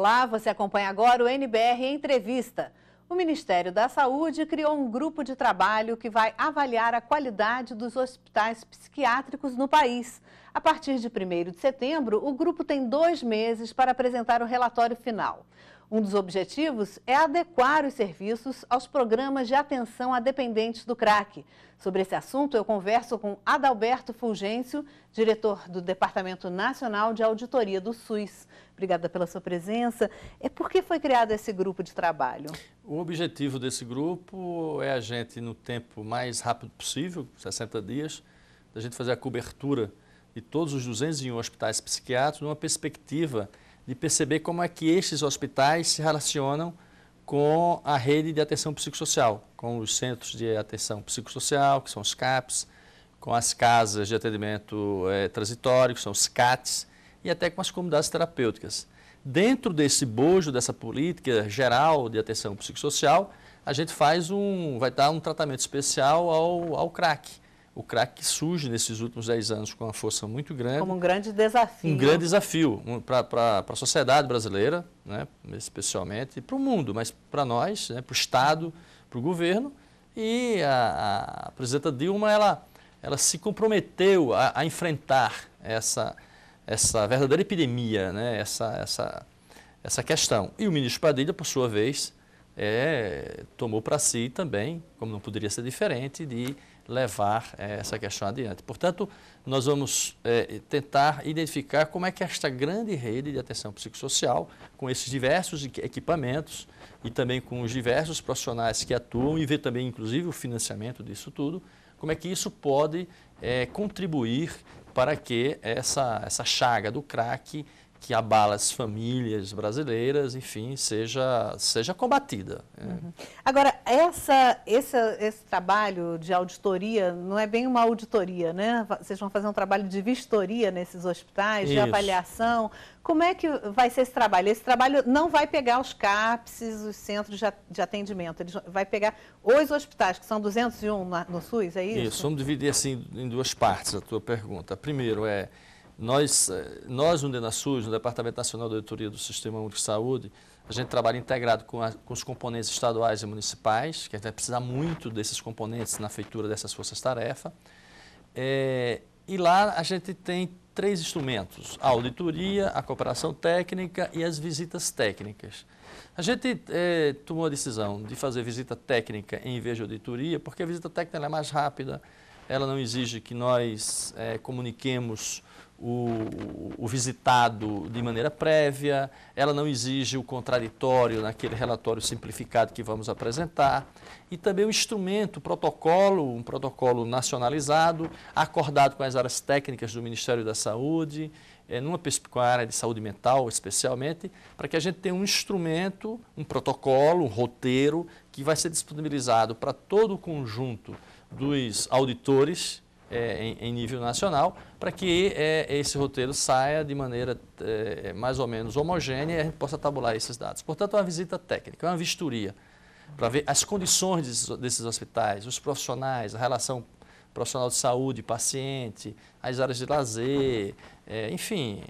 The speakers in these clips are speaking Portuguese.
Lá você acompanha agora o NBR Entrevista. O Ministério da Saúde criou um grupo de trabalho que vai avaliar a qualidade dos hospitais psiquiátricos no país. A partir de 1 de setembro, o grupo tem dois meses para apresentar o relatório final. Um dos objetivos é adequar os serviços aos programas de atenção a dependentes do CRAC. Sobre esse assunto, eu converso com Adalberto Fulgêncio, diretor do Departamento Nacional de Auditoria do SUS. Obrigada pela sua presença. E por que foi criado esse grupo de trabalho? O objetivo desse grupo é a gente, no tempo mais rápido possível, 60 dias, a gente fazer a cobertura de todos os 201 hospitais psiquiátricos numa perspectiva de perceber como é que esses hospitais se relacionam com a rede de atenção psicossocial, com os centros de atenção psicossocial, que são os CAPs, com as casas de atendimento é, transitório, que são os CATs, e até com as comunidades terapêuticas. Dentro desse bojo, dessa política geral de atenção psicossocial, a gente faz um, vai dar um tratamento especial ao, ao crack o crack surge nesses últimos 10 anos com uma força muito grande. Como um grande desafio. Um grande né? desafio para a sociedade brasileira, né, especialmente, para o mundo, mas para nós, né, para o Estado, para o governo. E a, a, presidenta Dilma, ela, ela se comprometeu a, a enfrentar essa, essa verdadeira epidemia, né, essa, essa, essa questão. E o ministro Padilha, por sua vez, é, tomou para si também, como não poderia ser diferente, de levar é, essa questão adiante. Portanto, nós vamos é, tentar identificar como é que esta grande rede de atenção psicossocial, com esses diversos equipamentos e também com os diversos profissionais que atuam e ver também, inclusive, o financiamento disso tudo, como é que isso pode é, contribuir para que essa, essa chaga do crack que abala as famílias brasileiras, enfim, seja, seja combatida. Né? Uhum. Agora, essa, esse, esse trabalho de auditoria não é bem uma auditoria, né? Vocês vão fazer um trabalho de vistoria nesses hospitais, Isso. de avaliação. Como é que vai ser esse trabalho? Esse trabalho não vai pegar os CAPSES, os centros de atendimento, ele vai pegar os hospitais, que são 201 no SUS, é isso? Isso, vamos dividir assim em duas partes a tua pergunta. Primeiro é nós, eh, nós no DENASUS, no Departamento Nacional de Auditoria do Sistema Único de Saúde, a gente trabalha integrado com, a, com os componentes estaduais e municipais, que a gente vai precisar muito desses componentes na feitura dessas forças-tarefa. É, e lá a gente tem três instrumentos, a auditoria, a cooperação técnica e as visitas técnicas. A gente é, tomou a decisão de fazer visita técnica em vez de auditoria, porque a visita técnica é mais rápida, ela não exige que nós é, comuniquemos o, o, visitado de maneira prévia, ela não exige o contraditório naquele relatório simplificado que vamos apresentar, e também o instrumento, o protocolo, um protocolo nacionalizado, acordado com as áreas técnicas do Ministério da Saúde, é, numa, com a área de saúde mental especialmente, para que a gente tenha um instrumento, um protocolo, um roteiro, que vai ser disponibilizado para todo o conjunto dos auditores é, em, em, nível nacional, para que é, esse roteiro saia de maneira é, mais ou menos homogênea e a gente possa tabular esses dados. Portanto, é uma visita técnica, é uma vistoria para ver as condições desses, desses hospitais, os profissionais, a relação profissional de saúde, paciente, as áreas de lazer, é, enfim,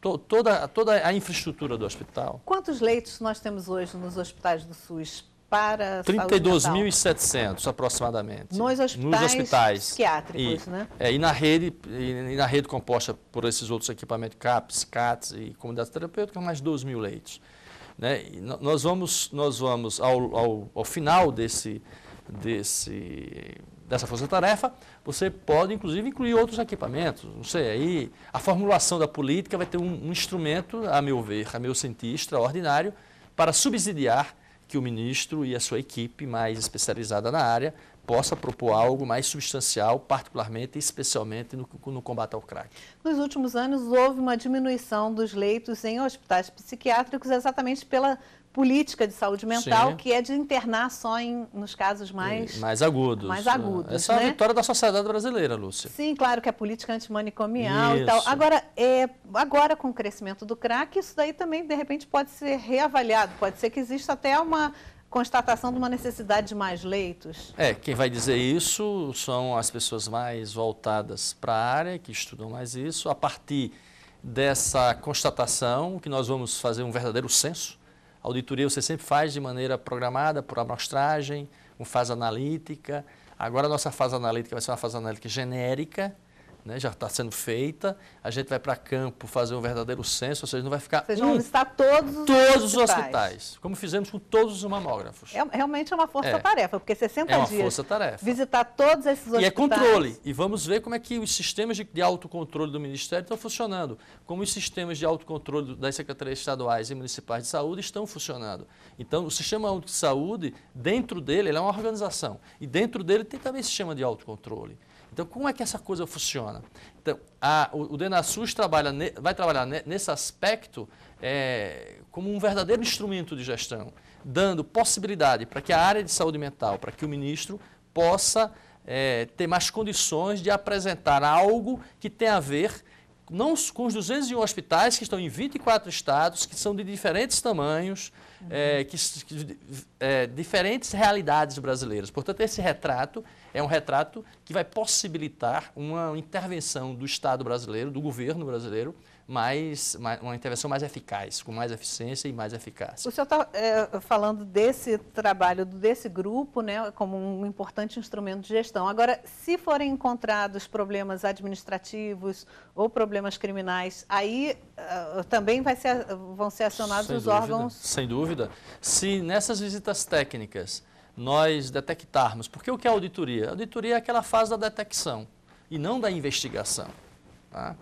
to, toda, toda a infraestrutura do hospital. Quantos leitos nós temos hoje nos hospitais do SUS para 32.700 aproximadamente. Nos hospitais, nos hospitais psiquiátricos, e, né? É, e na rede e, e, na rede composta por esses outros equipamentos CAPS, CATs e comunidade terapêutica mais 2 mil leitos. Né? E nós vamos, nós vamos ao, ao, ao final desse, desse, dessa força-tarefa, você pode inclusive incluir outros equipamentos. Não sei, aí a formulação da política vai ter um, um instrumento, a meu ver, a meu sentir, extraordinário, para subsidiar que o ministro e a sua equipe mais especializada na área possa propor algo mais substancial, particularmente e especialmente no, no, combate ao crack. Nos últimos anos, houve uma diminuição dos leitos em hospitais psiquiátricos exatamente pela política de saúde mental, Sim. que é de internar só em, nos casos mais... mais agudos. Mais é. agudos, Essa né? é a né? vitória da sociedade brasileira, Lúcia. Sim, claro que a política antimanicomial isso. e tal. Agora, é, agora, com o crescimento do crack, isso daí também, de repente, pode ser reavaliado. Pode ser que exista até uma constatação de uma necessidade de mais leitos? É, quem vai dizer isso são as pessoas mais voltadas para a área, que estudam mais isso. A partir dessa constatação, que nós vamos fazer um verdadeiro censo auditoria você sempre faz de maneira programada, por amostragem, com fase analítica. Agora a nossa fase analítica vai ser uma fase analítica genérica, né, já está sendo feita. A gente vai para campo fazer um verdadeiro censo, ou seja, não vai ficar. Vocês vão um, todos os Todos hospitais. os hospitais, como fizemos com todos os mamógrafos. É, realmente é uma força-tarefa, é. porque 60 é uma dias. força-tarefa. Visitar todos esses hospitais. E é controle. E vamos ver como é que os sistemas de, de autocontrole do Ministério estão funcionando, como os sistemas de autocontrole das secretarias estaduais e municipais de saúde estão funcionando. Então, o Sistema de Saúde, dentro dele, ele é uma organização. E dentro dele tem também sistema de autocontrole. Então, como é que essa coisa funciona? Então, a, o, o Denasus trabalha ne, vai trabalhar ne, nesse aspecto é, como um verdadeiro instrumento de gestão, dando possibilidade para que a área de saúde mental, para que o ministro possa é, ter mais condições de apresentar algo que tem a ver não com os 201 hospitais que estão em 24 estados, que são de diferentes tamanhos, é, que, que é, diferentes realidades brasileiras. Portanto, esse retrato é um retrato que vai possibilitar uma intervenção do Estado brasileiro, do governo brasileiro, mais, mais, uma intervenção mais eficaz, com mais eficiência e mais eficácia. O senhor está é, falando desse trabalho, desse grupo, né, como um importante instrumento de gestão. Agora, se forem encontrados problemas administrativos ou problemas criminais, aí uh, também ser, vão ser acionados sem os dúvida, órgãos... Sem dúvida. Se nessas visitas técnicas nós detectarmos, porque o que é auditoria? A auditoria é aquela fase da detecção e não da investigação. Tá?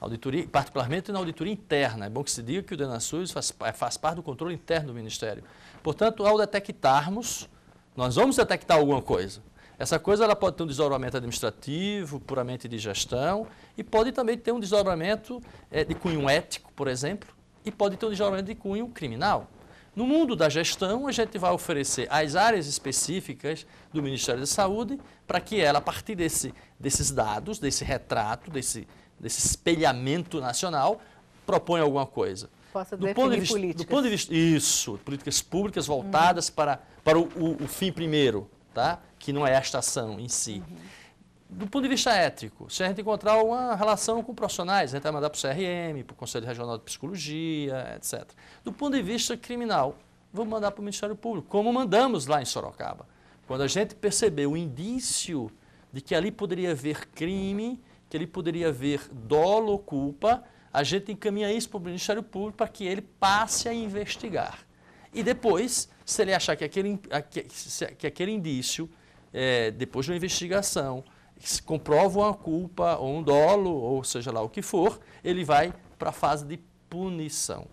Auditoria, particularmente na auditoria interna. É bom que se diga que o DENASUS faz, é, faz parte do controle interno do Ministério. Portanto, ao detectarmos, nós vamos detectar alguma coisa. Essa coisa ela pode ter um desdobramento administrativo, puramente de gestão, e pode também ter um desdobramento é, de cunho ético, por exemplo, e pode ter um desdobramento de cunho criminal. No mundo da gestão, a gente vai oferecer as áreas específicas do Ministério da Saúde para que ela, a partir desse, desses dados, desse retrato, desse, desse espelhamento nacional, propõe alguma coisa. Posso do ponto de vista, políticas. Do ponto de vista, isso, políticas públicas voltadas uhum. para, para o, o, o, fim primeiro, tá? que não é esta ação em si. Uhum. Do ponto de vista ético, se a gente encontrar uma relação com profissionais, a gente vai mandar para o CRM, para o Conselho Regional de Psicologia, etc. Do ponto de vista criminal, vamos mandar para o Ministério Público, como mandamos lá em Sorocaba. Quando a gente percebeu o indício de que ali poderia haver crime, que ele poderia haver dolo ou culpa, a gente encaminha isso para o Ministério Público para que ele passe a investigar. E depois, se ele achar que aquele, que aquele indício, é, depois de uma investigação, se comprova uma culpa ou um dolo, ou seja lá o que for, ele vai para a fase de punição.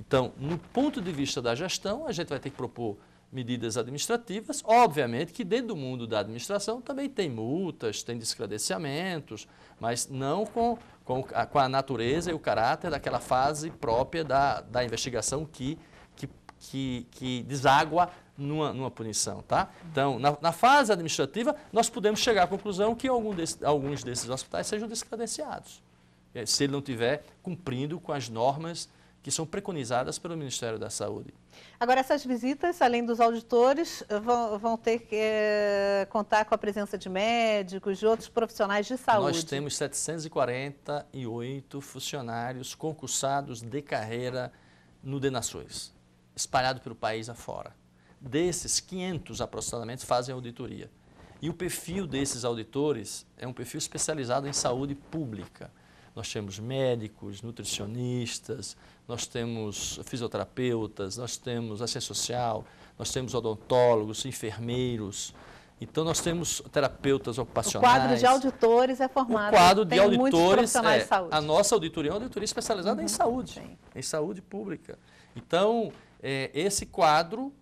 Então, no ponto de vista da gestão, a gente vai ter que propor medidas administrativas, obviamente que dentro do mundo da administração também tem multas, tem descredenciamentos, mas não com, com, a, com a natureza e o caráter daquela fase própria da, da investigação que, que, que, que deságua numa, numa punição. Tá? Então, na, na, fase administrativa, nós podemos chegar à conclusão que algum desse, alguns desses hospitais sejam descredenciados, eh, se ele não estiver cumprindo com as normas que são preconizadas pelo Ministério da Saúde. Agora, essas visitas, além dos auditores, vão, vão ter que é, contar com a presença de médicos, de outros profissionais de saúde. Nós temos 748 funcionários concursados de carreira no Denações, espalhado pelo país afora. Desses, 500 aproximadamente fazem auditoria. E o perfil desses auditores é um perfil especializado em saúde pública nós temos médicos, nutricionistas, nós temos fisioterapeutas, nós temos assistência social, nós temos odontólogos, enfermeiros. Então, nós temos terapeutas ocupacionais. O quadro de auditores é formado. O quadro de auditores. É, de saúde. A nossa auditoria é uma auditoria especializada uhum, em saúde, sim. em saúde pública. Então, é, esse quadro,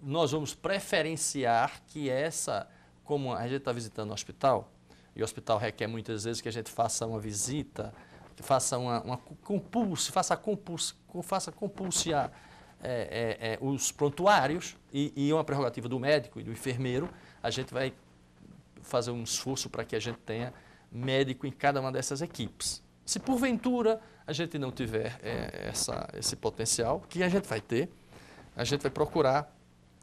nós vamos preferenciar que essa, como a gente está visitando o hospital, e o hospital requer muitas vezes que a gente faça uma visita, que faça uma, uma compulse, faça compulse, faça compulse a, é, é, é, os prontuários e, e uma prerrogativa do médico e do enfermeiro, a gente vai fazer um esforço para que a gente tenha médico em cada uma dessas equipes. Se porventura a gente não tiver é, essa, esse potencial, que a gente vai ter, a gente vai procurar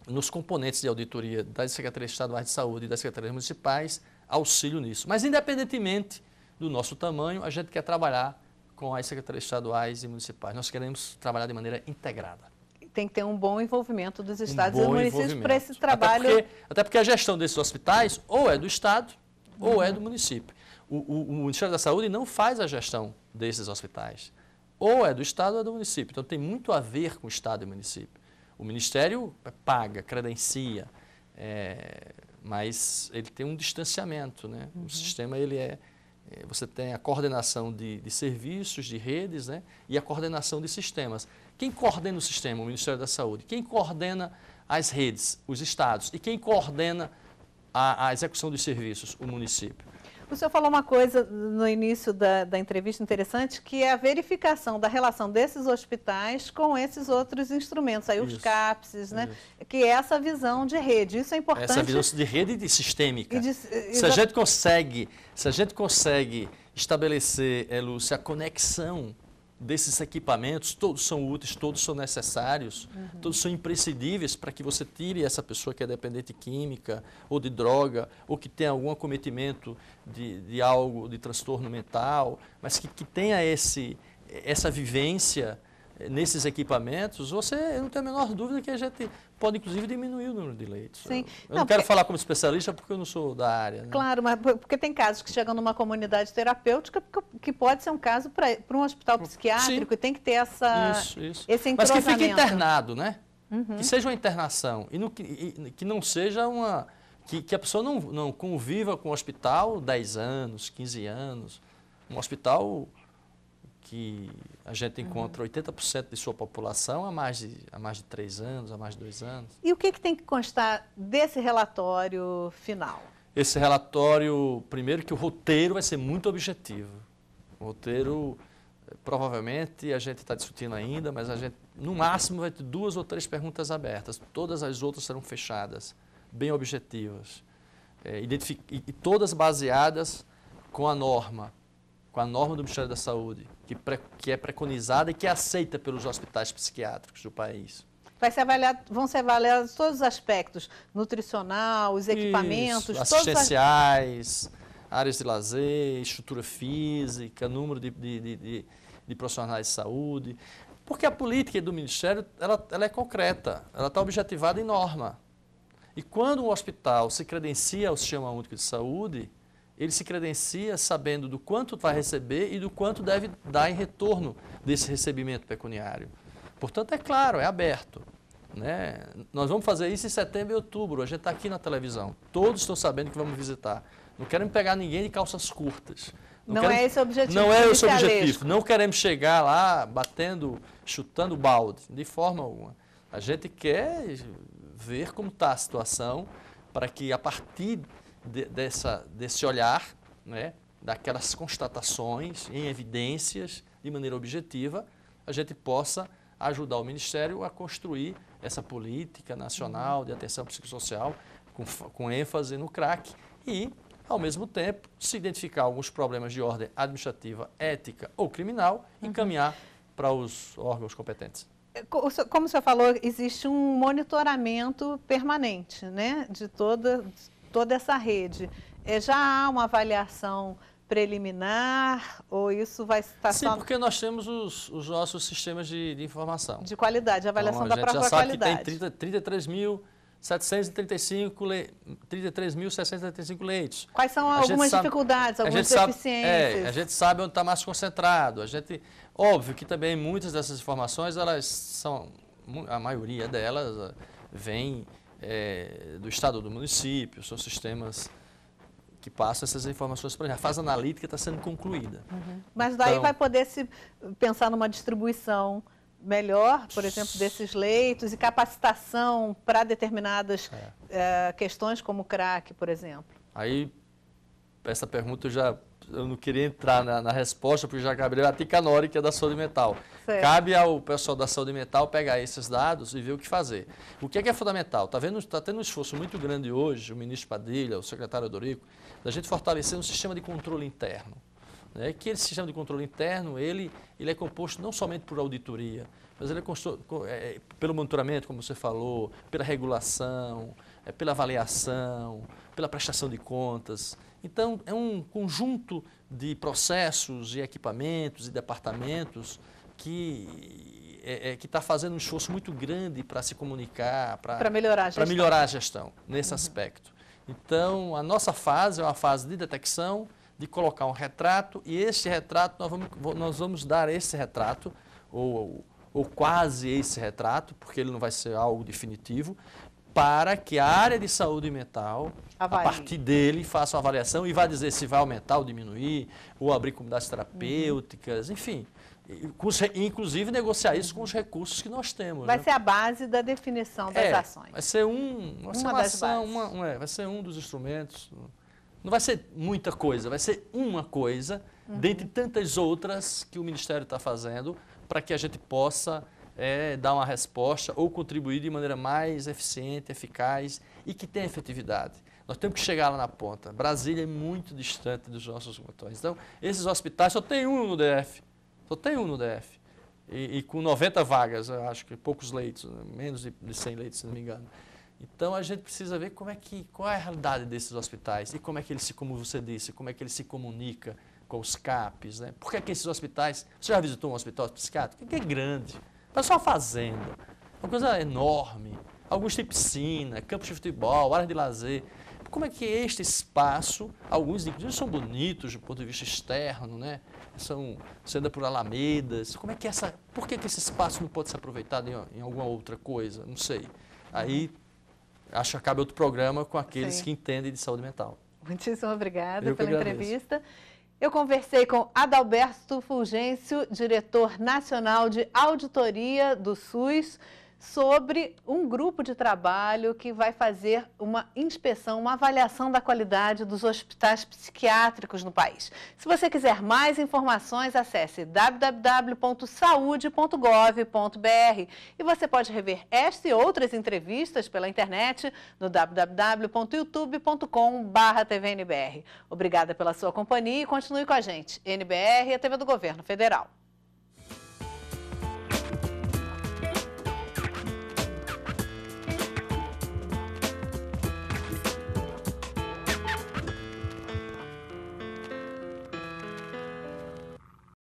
nos componentes de auditoria das secretarias estaduais de saúde e das secretarias municipais auxílio nisso. Mas, independentemente do nosso tamanho, a gente quer trabalhar com as secretarias estaduais e municipais. Nós queremos trabalhar de maneira integrada. Tem que ter um bom envolvimento dos estados um e municípios para esse trabalho. Até porque, até porque, a gestão desses hospitais ou é do estado ou uhum. é do município. O, o, o Ministério da Saúde não faz a gestão desses hospitais. Ou é do estado ou é do município. Então tem muito a ver com o estado e município. O Ministério paga, credencia, é, mas ele tem um distanciamento, né? Uhum. O sistema ele é, é você tem a coordenação de, de, serviços, de redes, né? E a coordenação de sistemas. Quem coordena o sistema? O Ministério da Saúde. Quem coordena as redes? Os estados. E quem coordena a, a execução dos serviços? O município. O senhor falou uma coisa no início da, da, entrevista interessante, que é a verificação da relação desses hospitais com esses outros instrumentos, aí os CAPSES, né? Isso. Que é essa visão de rede. Isso é importante. Essa visão de rede e de sistêmica. E de, se a gente consegue, se a gente consegue estabelecer, é, Lúcia, a conexão desses equipamentos, todos são úteis, todos são necessários, uhum. todos são imprescindíveis para que você tire essa pessoa que é dependente química ou de droga ou que tem algum acometimento de, de algo, de transtorno mental, mas que, que tenha esse, essa vivência nesses equipamentos, você, eu não tenho a menor dúvida que a gente pode, inclusive, diminuir o número de leitos. Sim. Eu, não, não, quero porque... falar como especialista porque eu não sou da área. Né? Claro, mas porque tem casos que chegam numa comunidade terapêutica que pode ser um caso para um hospital psiquiátrico Sim. e tem que ter essa, isso, isso. esse Mas que fique internado, né? Uhum. Que seja uma internação e, no, e, que não seja uma... Que, que a pessoa não, não conviva com o hospital 10 anos, 15 anos, um hospital que a gente encontra 80% uhum. de sua população há mais de, há mais de três anos, há mais de dois anos. E o que, que tem que constar desse relatório final? Esse relatório, primeiro, que o roteiro vai ser muito objetivo. O roteiro, eh, provavelmente, a gente está discutindo ainda, mas a gente, no máximo, vai ter duas ou três perguntas abertas. Todas as outras serão fechadas, bem objetivas. É, e todas baseadas com a norma com a norma do Ministério da Saúde, que, que é preconizada e que é aceita pelos hospitais psiquiátricos do país. Vai ser avaliado, vão ser avaliados todos os aspectos, nutricional, os equipamentos, Isso, assistenciais, as... áreas de lazer, estrutura física, número de, de, de, de, profissionais de saúde. Porque a política do Ministério ela, ela é concreta, ela está objetivada em norma. E quando um hospital se credencia ao Sistema Único de Saúde, ele se credencia sabendo do quanto vai receber e do quanto deve dar em retorno desse recebimento pecuniário. Portanto, é claro, é aberto. Né? Nós vamos fazer isso em setembro e outubro. A gente está aqui na televisão. Todos estão sabendo que vamos visitar. Não queremos pegar ninguém de calças curtas. Não, não é esse o objetivo. Não é esse o objetivo. Não queremos chegar lá batendo, chutando balde, de forma alguma. A gente quer ver como está a situação para que a partir de, dessa, desse olhar, né, daquelas constatações em evidências, de maneira objetiva, a gente possa ajudar o Ministério a construir essa política nacional de atenção psicossocial com, com ênfase no CRAC e, ao mesmo tempo, se identificar alguns problemas de ordem administrativa, ética ou criminal, encaminhar uhum. para os órgãos competentes. É, como o senhor falou, existe um monitoramento permanente né, de, toda, toda essa rede, é, já há uma avaliação preliminar ou isso vai estar Sim, só... porque nós temos os, os nossos sistemas de, de, informação. De qualidade, avaliação então, da própria qualidade. A gente já sabe que tem 33.735 le... 33 leitos. Quais são a algumas dificuldades, sabe, algumas deficiências? Sabe, é, a gente sabe onde está mais concentrado. A gente, óbvio que também muitas dessas informações, elas são, a maioria delas eh, vem é, do Estado do município, são sistemas que passam essas informações para a fase analítica está sendo concluída. Uhum. Mas daí então, vai poder se pensar numa distribuição melhor, por exemplo, desses leitos e capacitação para determinadas é. Eh, questões como o crack, por exemplo. Aí essa pergunta eu já eu não queria entrar na, na resposta, porque já caberia é a Ticanori, que é da saúde mental. Certo. Cabe ao pessoal da saúde mental pegar esses dados e ver o que fazer. O que é, que é fundamental? Está tá tendo um esforço muito grande hoje, o ministro Padilha, o secretário Dorico, da gente fortalecer um sistema de controle interno. Né? Que esse sistema de controle interno, ele, ele é composto não somente por auditoria, mas ele é, composto, é, é pelo monitoramento, como você falou, pela regulação, é, pela avaliação, pela prestação de contas, então, é um conjunto de processos e equipamentos e departamentos que é, é, está fazendo um esforço muito grande para se comunicar, para melhorar, melhorar, a gestão nesse uhum. aspecto. Então, a nossa fase é uma fase de detecção, de colocar um retrato, e esse retrato, nós vamos, nós vamos dar esse retrato, ou, ou, ou quase esse retrato, porque ele não vai ser algo definitivo, para que a área de saúde mental, a partir dele, faça uma avaliação e vá dizer se vai aumentar ou diminuir, ou abrir comunidades terapêuticas, uhum. enfim. Inclusive negociar isso com os recursos que nós temos. Vai né? ser a base da definição das é, ações. Vai ser um, vai uma, ação, uma, é, vai ser um dos instrumentos. Não vai ser muita coisa, vai ser uma coisa, uhum. dentre tantas outras que o Ministério está fazendo, para que a gente possa é, dar uma resposta ou contribuir de maneira mais eficiente, eficaz e que tenha efetividade. Nós temos que chegar lá na ponta. Brasília é muito distante dos nossos motores. Então, esses hospitais só tem um no DF. Só tem um no DF. E, e com 90 vagas, acho que poucos leitos, né? menos de, de 100 leitos, se não me engano. Então a gente precisa ver como é que qual é a realidade desses hospitais e como é que eles se, como você disse, como é que eles se comunica com os CAPs, né? Por que, é que esses hospitais? Você já visitou um hospital psiquiátrico? Que é grande. Mas tá só fazenda. Uma coisa enorme. Alguns têm tipo piscina, campos de futebol, áreas de lazer. Como é que é este espaço, alguns inclusive são bonitos do ponto de vista externo, né? São, você anda por alamedas. Como é que é essa, por que, que esse espaço não pode ser aproveitado em, em alguma outra coisa? Não sei. Aí acho que acaba outro programa com aqueles Sim. que entendem de saúde mental. Muitíssimo obrigada pela entrevista. Eu conversei com Adalberto Fulgêncio, diretor nacional de auditoria do SUS, sobre um grupo de trabalho que vai fazer uma inspeção, uma avaliação da qualidade dos hospitais psiquiátricos no país. Se você quiser mais informações, acesse www.saude.gov.br e você pode rever esta e outras entrevistas pela internet no www.youtube.com.br. Obrigada pela sua companhia e continue com a gente. NBR e a TV do Governo Federal.